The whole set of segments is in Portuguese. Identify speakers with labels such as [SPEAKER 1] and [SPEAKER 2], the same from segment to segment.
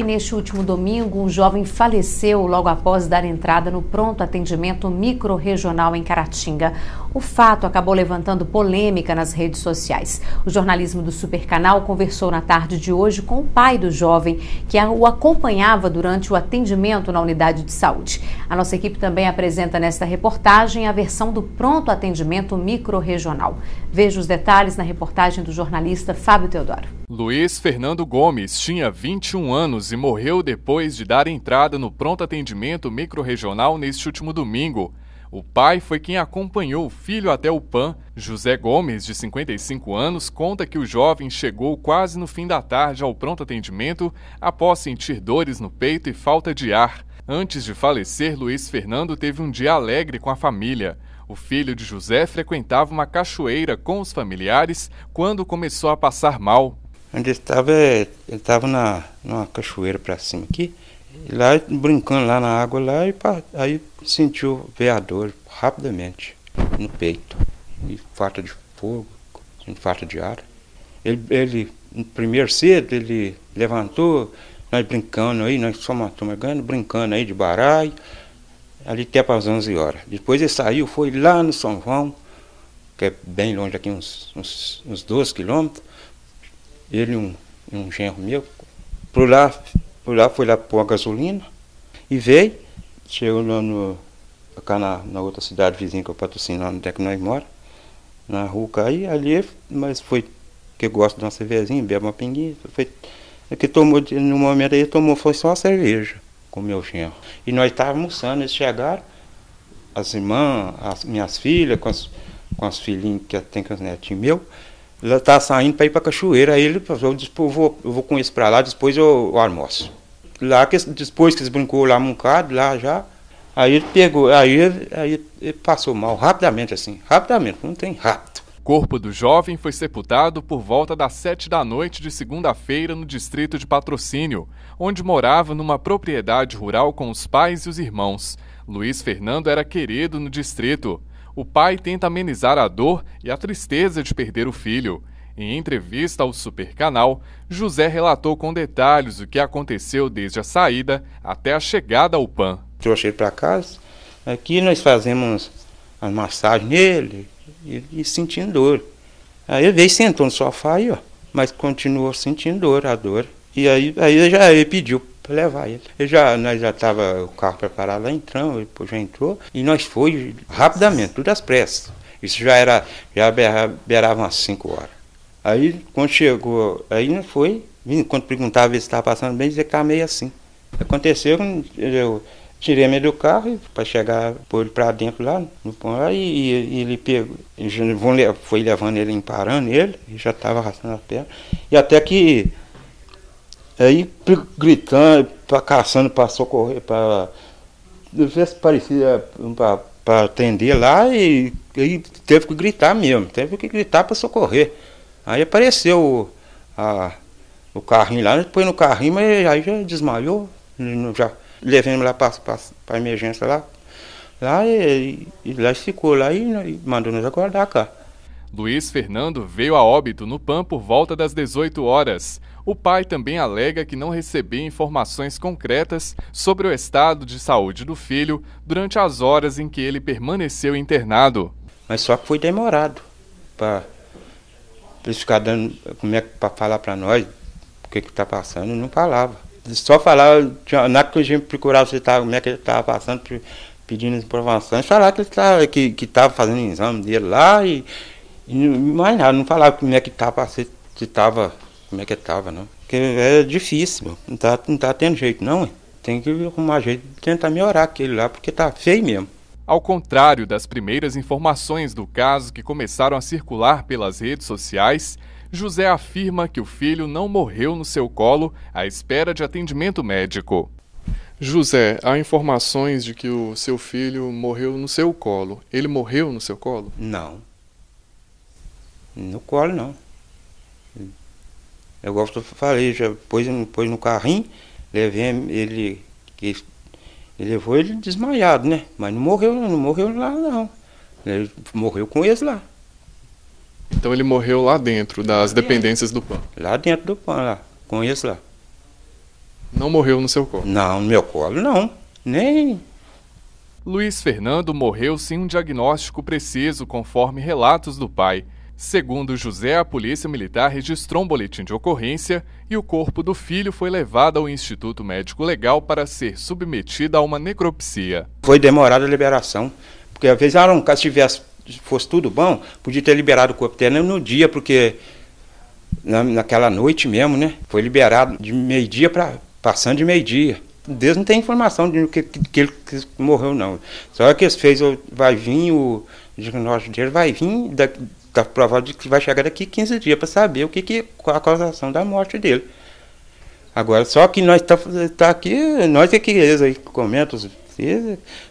[SPEAKER 1] E neste último domingo, um jovem faleceu logo após dar entrada no pronto atendimento microrregional em Caratinga. O fato acabou levantando polêmica nas redes sociais. O jornalismo do Supercanal conversou na tarde de hoje com o pai do jovem, que o acompanhava durante o atendimento na unidade de saúde. A nossa equipe também apresenta nesta reportagem a versão do pronto atendimento microrregional. Veja os detalhes na reportagem do jornalista Fábio Teodoro. Luiz Fernando Gomes tinha 21 anos e morreu depois de dar entrada no pronto atendimento microrregional neste último domingo. O pai foi quem acompanhou o filho até o PAN. José Gomes, de 55 anos, conta que o jovem chegou quase no fim da tarde ao pronto atendimento após sentir dores no peito e falta de ar. Antes de falecer, Luiz Fernando teve um dia alegre com a família. O filho de José frequentava uma cachoeira com os familiares quando começou a passar mal
[SPEAKER 2] onde é, ele estava, ele estava na, numa cachoeira para cima aqui, lá brincando lá na água lá, e aí sentiu ver a dor rapidamente no peito, e falta de fogo, falta de ar. Ele, ele primeiro cedo, ele levantou, nós brincando aí, nós só matamos brincando aí de baralho, ali até para as 11 horas. Depois ele saiu, foi lá no São João, que é bem longe aqui, uns, uns, uns 12 quilômetros, ele e um, um genro meu, por lá, por lá foi lá pôr a gasolina e veio, chegou lá no, cá na, na outra cidade vizinha que eu patrocino, lá onde é que nós mora, na rua aí, ali, mas foi que gosta de uma cervezinha bebe uma pinguinha, foi, é que tomou, no momento aí tomou, foi só a cerveja com meu genro. E nós estávamos almoçando, eles chegaram, as irmãs, as minhas filhas, com as, com as filhinhas que tem com os netinhos meus, Está saindo para ir para Cachoeira. Aí ele falou, eu vou, eu vou com esse para lá, depois eu, eu almoço. Lá que, depois que eles brincou lá um bocado, lá já, aí ele pegou, aí,
[SPEAKER 1] aí ele passou mal, rapidamente assim, rapidamente, não tem rápido. O corpo do jovem foi sepultado por volta das sete da noite de segunda-feira no distrito de Patrocínio, onde morava numa propriedade rural com os pais e os irmãos. Luiz Fernando era querido no distrito o pai tenta amenizar a dor e a tristeza de perder o filho. Em entrevista ao Supercanal, José relatou com detalhes o que aconteceu desde a saída até a chegada ao PAN. Trouxe ele para casa, aqui é nós
[SPEAKER 2] fazemos a massagem nele e, e sentindo dor. Aí ele veio, sentou no sofá e ó, mas continuou sentindo dor, a dor. E aí, aí já ele pediu para levar ele. Eu já, nós já estava o carro preparado, lá entramos, ele já entrou, e nós foi rapidamente, tudo às pressas. Isso já era, já beirava umas 5 horas. Aí, quando chegou, aí não foi, quando perguntava se estava passando bem, dizia que estava meio assim. Aconteceu, eu tirei meio do carro para chegar, pôr ele para dentro lá, no pão aí e, e ele pegou, foi levando ele, emparando ele, já estava arrastando as pernas, e até que Aí é, gritando, pra, caçando para socorrer, para. se parecia para atender lá e, e teve que gritar mesmo, teve que gritar para socorrer. Aí apareceu a, o carrinho lá, põe no carrinho, mas aí já desmaiou, já levamos lá para a emergência lá. Lá
[SPEAKER 1] e, e, lá ficou lá e, e mandou nos acordar cá. Luiz Fernando veio a óbito no PAN por volta das 18 horas. O pai também alega que não recebia informações concretas sobre o estado de saúde do filho durante as horas em que ele permaneceu internado. Mas só que foi demorado para
[SPEAKER 2] eles ficar dando, como é para falar para nós o que está passando, não falava. Só falava, tinha, na que a gente procurava se tava, como é que ele estava passando, pedindo informações, falava que ele estava que, que fazendo exame dele lá e e mais nada, não falava como é que tava, tá se, se tava, como é que tava, não. Porque é difícil, não tá, não tá tendo jeito não, tem que arrumar jeito de tentar melhorar aquele lá, porque tá feio mesmo.
[SPEAKER 1] Ao contrário das primeiras informações do caso que começaram a circular pelas redes sociais, José afirma que o filho não morreu no seu colo à espera de atendimento médico. José, há informações de que o seu filho morreu no seu colo. Ele morreu no seu colo? Não. No colo
[SPEAKER 2] não. Eu gosto, eu falei, já pôs, pôs no carrinho, levei ele, que ele levou ele desmaiado, né? Mas não morreu, não morreu lá não. Ele morreu com eles lá. Então ele morreu lá
[SPEAKER 1] dentro das é. dependências do pão Lá dentro do pão lá, com eles lá. Não morreu no seu colo? Não, no meu colo não. Nem. Luiz Fernando morreu sem um diagnóstico preciso, conforme relatos do pai. Segundo José, a polícia militar registrou um boletim de ocorrência e o corpo do filho foi levado ao Instituto Médico Legal para ser submetido a uma necropsia.
[SPEAKER 2] Foi demorada a liberação, porque às vezes era ah, um caso, se tivesse, fosse tudo bom, podia ter liberado o corpo dela no dia, porque na, naquela noite mesmo, né? Foi liberado de meio-dia para passando de meio-dia. Deus não tem informação de que, que ele morreu, não. Só que eles fez, vai vir o diagnóstico dele, vai vir daqui Está provado que vai chegar daqui 15 dias para saber o que, que a causação da morte dele. Agora, só que nós está tá aqui, nós é que eles aí comentam,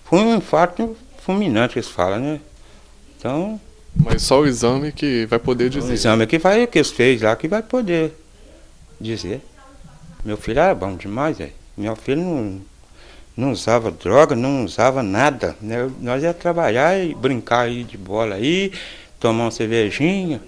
[SPEAKER 2] foi um infarto fulminante eles falam, né? Então. Mas só o exame que vai poder dizer. O exame que vai, que eles fez lá, que vai poder dizer. Meu filho era bom demais, é. Meu filho não, não usava droga, não usava nada. Né? Nós ia trabalhar e brincar aí de bola aí, tomar uma cervejinha.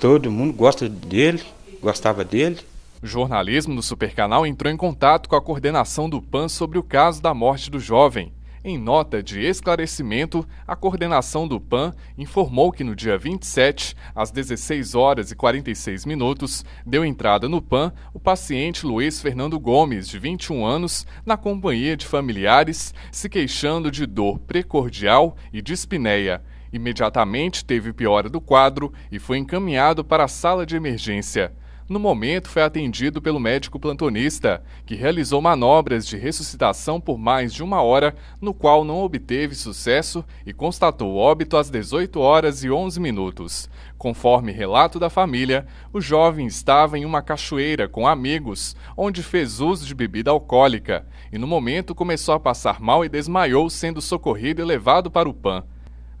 [SPEAKER 1] Todo mundo gosta dele, gostava dele. O jornalismo do Supercanal entrou em contato com a coordenação do PAN sobre o caso da morte do jovem. Em nota de esclarecimento, a coordenação do PAN informou que no dia 27, às 16 horas e 46 minutos, deu entrada no PAN o paciente Luiz Fernando Gomes, de 21 anos, na companhia de familiares, se queixando de dor precordial e de espineia. Imediatamente teve piora do quadro e foi encaminhado para a sala de emergência. No momento, foi atendido pelo médico plantonista, que realizou manobras de ressuscitação por mais de uma hora, no qual não obteve sucesso e constatou óbito às 18 horas e 11 minutos. Conforme relato da família, o jovem estava em uma cachoeira com amigos, onde fez uso de bebida alcoólica, e no momento começou a passar mal e desmaiou, sendo socorrido e levado para o PAN.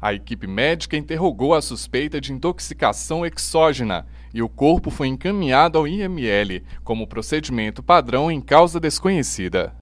[SPEAKER 1] A equipe médica interrogou a suspeita de intoxicação exógena e o corpo foi encaminhado ao IML como procedimento padrão em causa desconhecida.